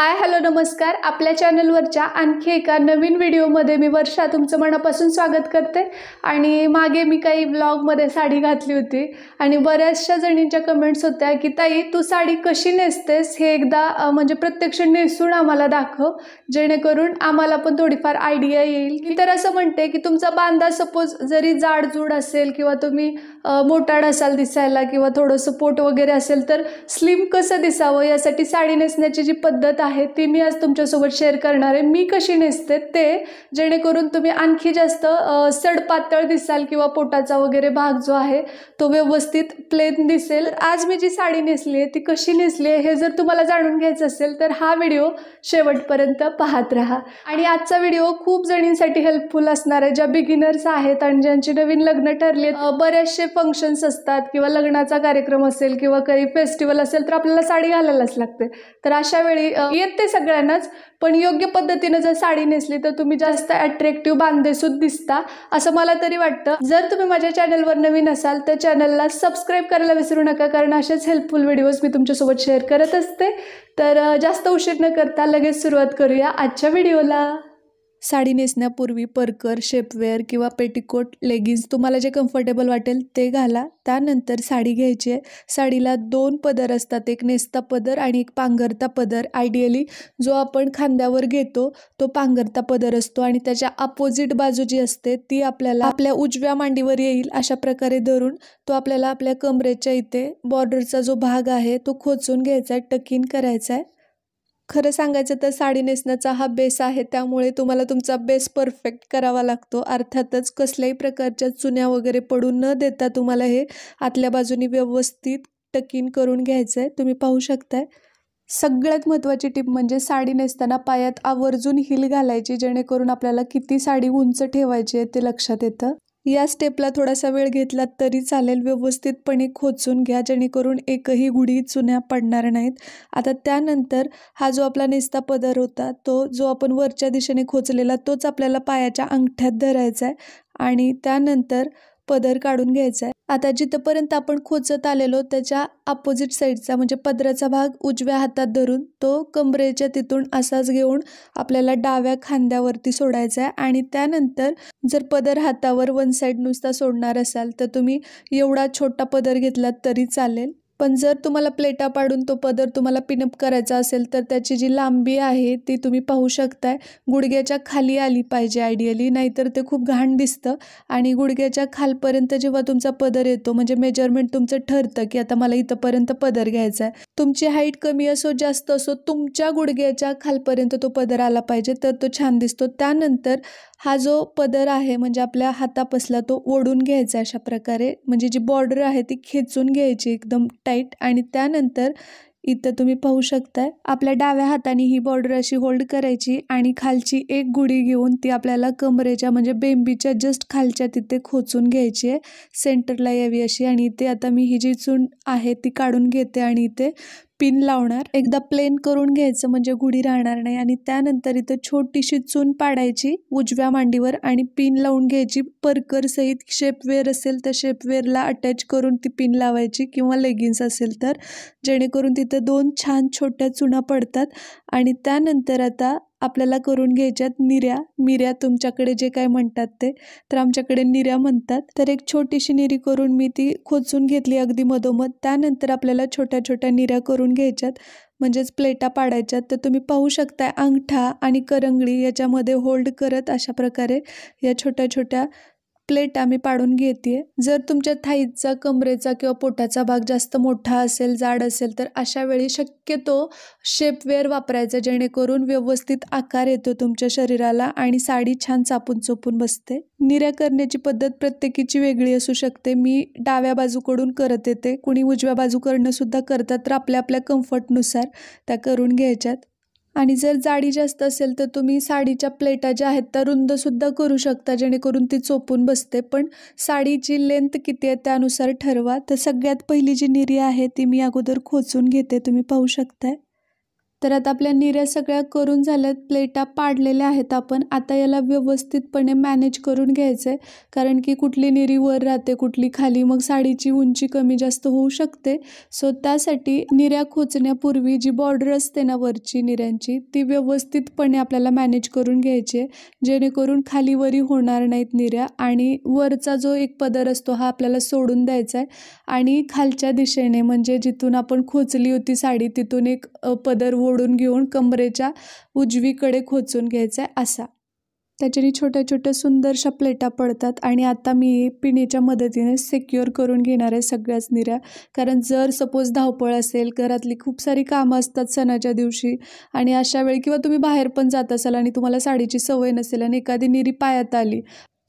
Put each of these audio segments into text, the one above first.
hi hello नमस्कार आपल्या चॅनलवरच्या आणखी एका नवीन व्हिडिओमध्ये मी वर्षा तुमचं मनापासून स्वागत करते आणि मागे मी काही ब्लॉगमध्ये साडी घातली होती आणि बऱ्याचशा जणींच्या कमेंट्स होत्या की ताई तू साडी कशी नेसतेस हे एकदा म्हणजे प्रत्यक्ष नेसून आम्हाला दाखव जेणेकरून आम्हाला पण थोडीफार आयडिया येईल मी तर असं म्हणते की तुमचा बांधा सपोज जरी जाडजूड असेल किंवा तुम्ही मोटाड असाल दिसायला किंवा थोडंसं पोट वगैरे असेल तर स्लिम कसं दिसावं यासाठी साडी नेसण्याची जी पद्धत आहे आहे ती मी आज तुमच्यासोबत शेअर करणार आहे मी कशी नेसते ते जेणेकरून तुम्ही आणखी जास्त सडपातळ दिसाल किंवा पोटाचा वगैरे भाग जो आहे तो व्यवस्थित प्लेन दिसेल आज मी जी साडी नेसली आहे ती कशी नेसली आहे हे जर तुम्हाला जाणून घ्यायचं असेल तर हा व्हिडिओ शेवटपर्यंत पाहत राहा आणि आजचा व्हिडिओ खूप जणींसाठी हेल्पफुल असणार आहे ज्या बिगिनर्स आहेत आणि ज्यांची नवीन लग्न आहेत बरेचसे फंक्शन्स असतात किंवा लग्नाचा कार्यक्रम असेल किंवा काही फेस्टिवल असेल तर आपल्याला साडी घालायलाच लागते तर अशा वेळी येते सगळ्यांनाच पण योग्य पद्धतीनं जर साडी नेसली तर तुम्ही जास्त अट्रॅक्टिव्ह बांधेसूद दिसता असं मला तरी वाटतं जर तुम्ही माझ्या चॅनलवर नवीन असाल तर चॅनलला सबस्क्राईब करायला विसरू नका कारण असेच हेल्पफुल व्हिडिओज मी तुमच्यासोबत शेअर करत असते तर जास्त उशीर न करता लगेच सुरुवात करूया आजच्या व्हिडिओला साडी नेसण्यापूर्वी परकर शेपवेअर किंवा पेटीकोट लेगिन्स तुम्हाला जे कम्फर्टेबल वाटेल ते घाला त्यानंतर साडी घ्यायची आहे साडीला दोन पदर असतात एक नेसता पदर आणि एक पांघरता पदर आयडियली जो आपण खांद्यावर घेतो तो पांघरता पदर असतो आणि त्याच्या अपोजिट बाजू जी असते ती आपल्याला आपल्या उजव्या मांडीवर येईल अशा प्रकारे धरून तो आपल्याला आपल्या कमरेच्या इथे बॉर्डरचा जो भाग आहे तो खोचून घ्यायचा आहे टकिन करायचा आहे खरं सांगायचं तर साडी नेसण्याचा हा बेस आहे त्यामुळे तुम्हाला तुमचा बेस परफेक्ट करावा लागतो अर्थातच कसल्याही प्रकारच्या चुन्या वगैरे पडू न देता तुम्हाला हे आतल्या बाजूनी व्यवस्थित टकीन करून घ्यायचं आहे तुम्ही पाहू शकताय सगळ्यात महत्त्वाची टीप म्हणजे साडी नेसताना पायात आवर्जून हिल घालायची जेणेकरून आपल्याला किती साडी उंच ठेवायची आहे ते लक्षात येतं या स्टेपला थोडासा वेळ घेतला तरी चालेल व्यवस्थितपणे खोचून घ्या जेणेकरून एकही गुढी चुन्या पडणार नाहीत आता त्यानंतर हा जो आपला नेस्ता पदर होता तो जो आपण वरच्या दिशेने खोचलेला तोच आपल्याला पायाच्या अंगठ्यात धरायचा आहे आणि त्यानंतर पदर काढून घ्यायचा आहे आता जिथपर्यंत आपण खोचत आलेलो त्याच्या अपोजिट साईडचा म्हणजे पदराचा भाग उजव्या हातात धरून तो कमरेच्या तिथून असाच घेऊन आपल्याला डाव्या खांद्यावरती सोडायचा आहे आणि त्यानंतर जर पदर हातावर वन साईड नुसता सोडणार असाल तर तुम्ही एवढा छोटा पदर घेतला तरी चालेल पण जर तुम्हाला प्लेटा पाडून तो पदर तुम्हाला पिनअप करायचा असेल तर त्याची जी लांबी आहे ती तुम्ही पाहू शकताय गुडघ्याच्या खाली आली पाहिजे आयडियली नाहीतर ते खूप घाण दिसतं आणि गुडघ्याच्या खालपर्यंत जेव्हा तुमचा पदर येतो म्हणजे मेजरमेंट तुमचं ठरतं की आता मला इथंपर्यंत पदर घ्यायचा आहे तुमची हाईट कमी असो जास्त असो तुमच्या गुडघ्याच्या खालपर्यंत तो पदर आला पाहिजे तर तो छान दिसतो त्यानंतर हा जो पदर आहे म्हणजे आपल्या हातापासला तो ओढून घ्यायचा अशा प्रकारे म्हणजे जी बॉर्डर आहे ती खेचून घ्यायची एकदम टाईट आणि त्यानंतर इथं तुम्ही पाहू शकताय आपल्या डाव्या हाताने ही बॉर्डर अशी होल्ड करायची आणि खालची एक गुढी घेऊन ती आपल्याला कमरेच्या म्हणजे बेंबीच्या जस्ट खालच्या तिथे खोचून घ्यायची आहे सेंटरला यावी अशी आणि इथे आता मी ही जी चूंड आहे ती काढून घेते आणि इथे पिन लावणार एकदा प्लेन करून घ्यायचं म्हणजे गुढी राहणार नाही आणि त्यानंतर इथं छोटीशी चून पाडायची उजव्या मांडीवर आणि पिन लावून घ्यायची सहित शेपवेअर असेल तर शेपवेअरला अटॅच करून ती पिन लावायची किंवा लेगिन्स असेल तर जेणेकरून तिथं दोन छान छोट्या चुना पडतात आणि त्यानंतर आता आपल्याला करून घ्यायच्यात निऱ्या मिऱ्या तुमच्याकडे जे काय म्हणतात ते तर आमच्याकडे निऱ्या म्हणतात तर एक छोटीशी निरी करून मी ती खोचून घेतली अगदी मधोमध त्यानंतर आपल्याला छोट्या छोट्या निऱ्या करून घ्यायच्यात म्हणजेच प्लेटा पाडायच्यात तर तुम्ही पाहू शकताय अंगठा आणि करंगळी याच्यामध्ये होल्ड करत अशा प्रकारे या छोट्या छोट्या प्लेट आम्ही पाडून घेते जर तुमच्या थाईचा कमरेचा किंवा पोटाचा भाग जास्त मोठा असेल जाड असेल तर अशा वेळी शक्यतो शेपवेअर वापरायचा जेणेकरून व्यवस्थित आकार येतो तुमच्या शरीराला आणि साडी छान चापून चोपून बसते निऱ्या करण्याची पद्धत प्रत्येकीची वेगळी असू शकते मी डाव्या बाजूकडून करत येते कुणी उजव्या करणं सुद्धा करतात तर आपल्या आपल्या कम्फर्टनुसार त्या करून घ्यायच्यात आणि जर जाडी जास्त असेल तर तुम्ही साडीच्या प्लेटा ज्या आहेत त्या रुंदसुद्धा करू शकता जेणेकरून ती चोपून बसते पण साडीची लेंथ किती आहे त्यानुसार ठरवा तर सगळ्यात पहिली जी निरी आहे ती मी अगोदर खोचून घेते तुम्ही पाहू शकताय तर आता आपल्या निऱ्या सगळ्या करून झाल्यात प्लेटा पाडलेल्या आहेत आपण आता याला व्यवस्थितपणे मॅनेज करून घ्यायचं आहे कारण की कुठली निरी वर राहते कुठली खाली मग साडीची उंची कमी जास्त होऊ शकते सो त्यासाठी निऱ्या खोचण्यापूर्वी जी बॉर्डर असते ना वरची निऱ्यांची ती व्यवस्थितपणे आपल्याला मॅनेज करून घ्यायची आहे जेणेकरून वरी होणार नाहीत निऱ्या आणि वरचा जो एक पदर असतो हा आपल्याला सोडून द्यायचा आहे आणि खालच्या दिशेने म्हणजे जिथून आपण खोचली होती साडी तिथून एक पदर ओढून घेऊन कंबरेच्या उजवीकडे खोचून घ्यायचा आहे असा त्याच्याने छोट्या छोट्या सुंदरशा प्लेटा पडतात आणि आता मी पिण्याच्या मदतीने सेक्युअर करून घेणार आहे सगळ्याच निऱ्या कारण जर सपोज धावपळ असेल घरातली खूप सारी कामं असतात सणाच्या दिवशी आणि अशा वेळी किंवा तुम्ही बाहेर पण जात असाल आणि तुम्हाला साडीची सवय नसेल आणि एखादी निरी पायात आली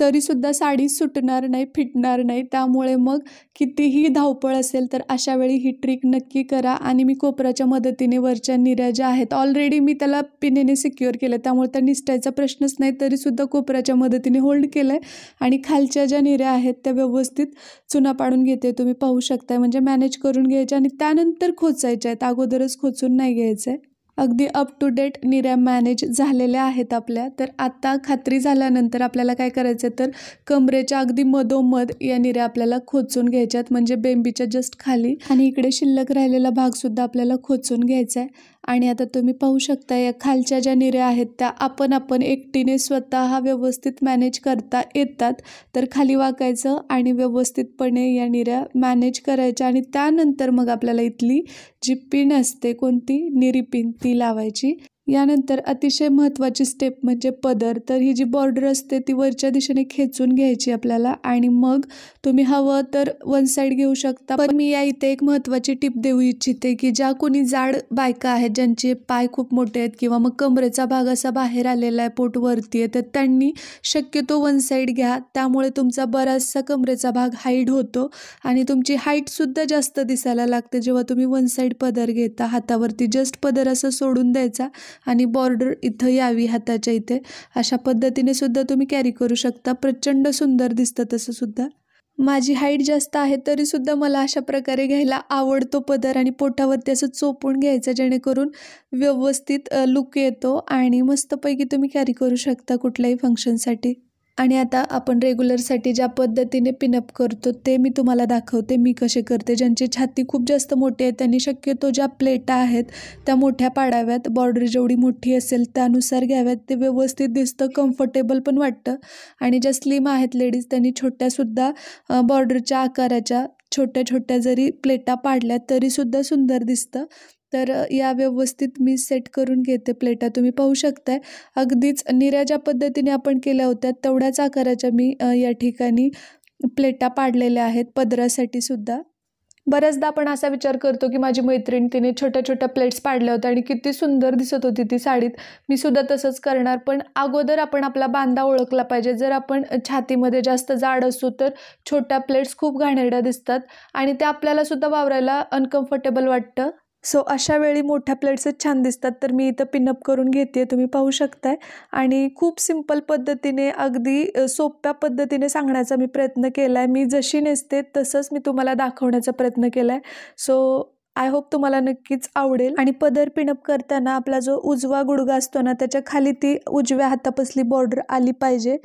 तरीसुद्धा साडी सुटणार नाही फिटणार नाही त्यामुळे मग कितीही धावपळ असेल तर अशा वेळी ही ट्रिक नक्की करा आणि मी कोपराच्या मदतीने वरच्या निऱ्या ज्या आहेत ऑलरेडी मी त्याला पिनेने सिक्युअर केलं त्यामुळे त्या निसटायचा प्रश्नच नाही तरीसुद्धा कोपराच्या मदतीने होल्ड केलं आहे आणि खालच्या ज्या निऱ्या आहेत त्या व्यवस्थित चुना पाडून घेते तुम्ही पाहू शकताय म्हणजे मॅनेज करून घ्यायच्या आणि त्यानंतर खोचायच्या आहेत अगोदरच खोचून नाही घ्यायचं आहे अगदी अप टू डेट निऱ्या मॅनेज झालेल्या आहेत आपल्या तर आत्ता खात्री झाल्यानंतर आपल्याला काय करायचं तर कमरेच्या अगदी मधोमध या निऱ्या आपल्याला खोचून घ्यायच्यात म्हणजे बेंबीच्या जस्ट खाली आणि इकडे शिल्लक राहिलेला भागसुद्धा आपल्याला खोचून घ्यायचा आहे आणि आता तुम्ही पाहू शकता या खालच्या ज्या निऱ्या आहेत त्या आपण आपण एकटीने स्वतः व्यवस्थित मॅनेज करता येतात तर खाली वाकायचं आणि व्यवस्थितपणे या निऱ्या मॅनेज करायच्या आणि त्यानंतर मग आपल्याला इथली जी पिन असते कोणती निरी पिन ती लावायची यानंतर अतिशय महत्त्वाची स्टेप म्हणजे पदर तर ही जी बॉर्डर असते ती वरच्या दिशेने खेचून घ्यायची आपल्याला आणि मग तुम्ही हवं तर वन साईड घेऊ शकता पण मी या इथे एक महत्त्वाची टिप देऊ इच्छिते की ज्या कोणी जाड बायका आहेत ज्यांचे पाय खूप मोठे आहेत किंवा मग कमरेचा भाग असा बाहेर आलेला आहे पोट वरती आहे तर त्यांनी शक्यतो वन साईड घ्या त्यामुळे तुमचा बराचसा कमरेचा भाग हाईड होतो आणि तुमची हाईटसुद्धा जास्त दिसायला लागते जेव्हा तुम्ही वन साईड पदर घेता हातावरती जस्ट पदर असं सोडून द्यायचा आणि बॉर्डर इथं यावी हाताच्या इथे अशा पद्धतीने सुद्धा तुम्ही कॅरी करू शकता प्रचंड सुंदर दिसतं तसं सुद्धा माझी हाईट जास्त आहे तरी सुद्धा मला अशा प्रकारे घ्यायला आवडतो पदर आणि पोटावरती असं चोपून घ्यायचं जेणेकरून व्यवस्थित लुक येतो आणि मस्तपैकी तुम्ही कॅरी करू शकता कुठल्याही फंक्शनसाठी आणि आता आपण रेग्युलरसाठी ज्या पद्धतीने पिनअप करतो ते मी तुम्हाला दाखवते मी कसे करते ज्यांची छाती खूप जास्त मोठी आहे त्यांनी शक्यतो ज्या प्लेटा आहेत त्या मोठ्या पाडाव्यात बॉर्डर जेवढी मोठी असेल त्यानुसार घ्याव्यात ते व्यवस्थित दिसतं कम्फर्टेबल पण वाटतं आणि ज्या स्लिम आहेत लेडीज त्यांनी छोट्यासुद्धा बॉर्डरच्या आकाराच्या छोट्या छोट्या जरी प्लेटा पाडल्या तरीसुद्धा सुंदर दिसतं तर या व्यवस्थित मी सेट करून घेते प्लेटा तुम्ही पाहू शकताय अगदीच निऱ्या ज्या पद्धतीने आपण केल्या होत्या तेवढ्याच आकाराच्या मी या ठिकाणी प्लेटा पाडलेल्या आहेत पदरासाठी सुद्धा बऱ्याचदा आपण असा विचार करतो की माझी मैत्रीण तिने छोट्या छोट्या प्लेट्स पाडल्या होत्या आणि किती सुंदर दिसत होती ती साडीत मी सुद्धा तसंच करणार पण अगोदर आपण आपला बांधा ओळखला पाहिजे जर आपण छातीमध्ये जास्त जाड असू तर छोट्या प्लेट्स खूप घाणेरड्या दिसतात आणि त्या आपल्याला सुद्धा वावरायला अनकम्फर्टेबल वाटतं सो अशा वेळी मोठ्या प्लेट्सच छान दिसतात तर मी इथं पिनअप करून घेते तुम्ही पाहू शकताय आणि खूप सिंपल पद्धतीने अगदी सोप्या पद्धतीने सांगण्याचा मी प्रयत्न केला आहे मी जशी नेसते तसंच मी तुम्हाला दाखवण्याचा प्रयत्न केला आहे सो आय होप तुम्हाला नक्कीच आवडेल आणि पदर पिनअप करताना आपला जो उजवा गुडगा असतो ना त्याच्या खाली ती उजव्या हातापसली बॉर्डर आली पाहिजे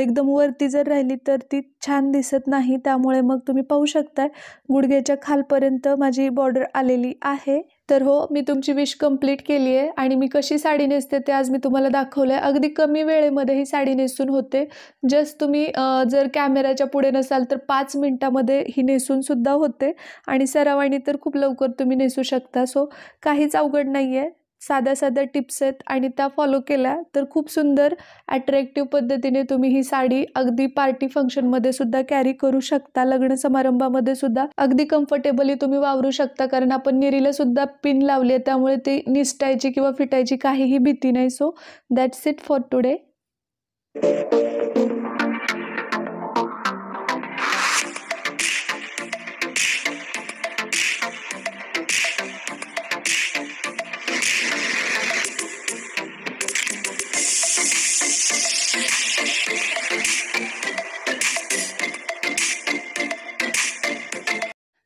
एकदम वरती जर राहिली तर ती छान दिसत नाही त्यामुळे मग तुम्ही पाहू शकताय गुडघ्याच्या खालपर्यंत माझी बॉर्डर आलेली आहे तर हो मी तुमची विश कंप्लीट केली आहे आणि मी कशी साडी नेसते ते आज मी तुम्हाला दाखवलं आहे अगदी कमी वेळेमध्ये ही साडी नेसून होते जस्ट तुम्ही जर कॅमेऱ्याच्या पुढे नसाल तर पाच मिनटामध्ये ही नेसूनसुद्धा होते आणि सरावाणी तर खूप लवकर तुम्ही नेसू शकता सो काहीच अवघड नाही आहे साध्या साध्या टिप्स आहेत आणि त्या फॉलो केल्या तर खूप सुंदर ॲट्रॅक्टिव्ह पद्धतीने तुम्ही ही साडी अगदी पार्टी फंक्शनमध्ये सुद्धा कॅरी करू शकता लग्न समारंभामध्ये सुद्धा अगदी कम्फर्टेबली तुम्ही वावरू शकता कारण आपण निरीला सुद्धा पिन लावली आहे त्यामुळे ती निसटायची किंवा फिटायची काहीही भीती नाही so that's it for today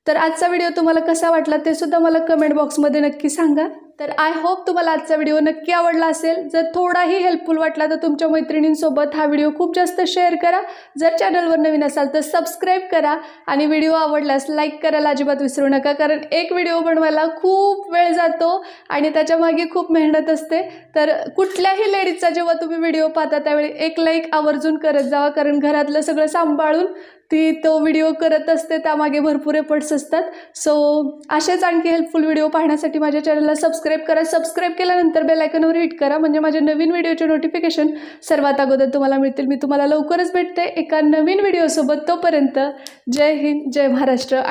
तर आजचा व्हिडिओ तुम्हाला कसा वाटला ते सुद्धा मला कमेंट बॉक्समध्ये नक्की सांगा तर आय होप तुम्हाला आजचा व्हिडिओ नक्की आवडला असेल जर थोडाही हेल्पफुल वाटला तर तुमच्या मैत्रिणींसोबत हा व्हिडिओ खूप जास्त शेअर करा जर चॅनलवर नवीन असाल तर सबस्क्राईब करा आणि व्हिडिओ आवडल्यास लाईक करायला अजिबात विसरू नका कारण एक व्हिडिओ बनवायला खूप वेळ जातो आणि त्याच्यामागे खूप मेहनत असते तर कुठल्याही लेडीजचा जेव्हा तुम्ही व्हिडिओ पाहता त्यावेळी एक लाईक आवर्जून करत जावा कारण घरातलं सगळं सांभाळून ती तो व्हिडिओ करत असते त्यामागे भरपूर एफर्ट्स असतात सो असेच आणखी हेल्पफुल व्हिडिओ पाहण्यासाठी माझ्या चॅनलला सबस्क्राईब सबस्क्राईब करा सबस्क्राईब केल्यानंतर बेल आयकॉनवर हिट करा म्हणजे माझ्या नवीन व्हिडिओचे नोटिफिकेशन सर्वात अगोदर तुम्हाला मिळतील मी तुम्हाला लवकरच भेटते एका नवीन व्हिडिओसोबत तोपर्यंत जय हिंद जय महाराष्ट्र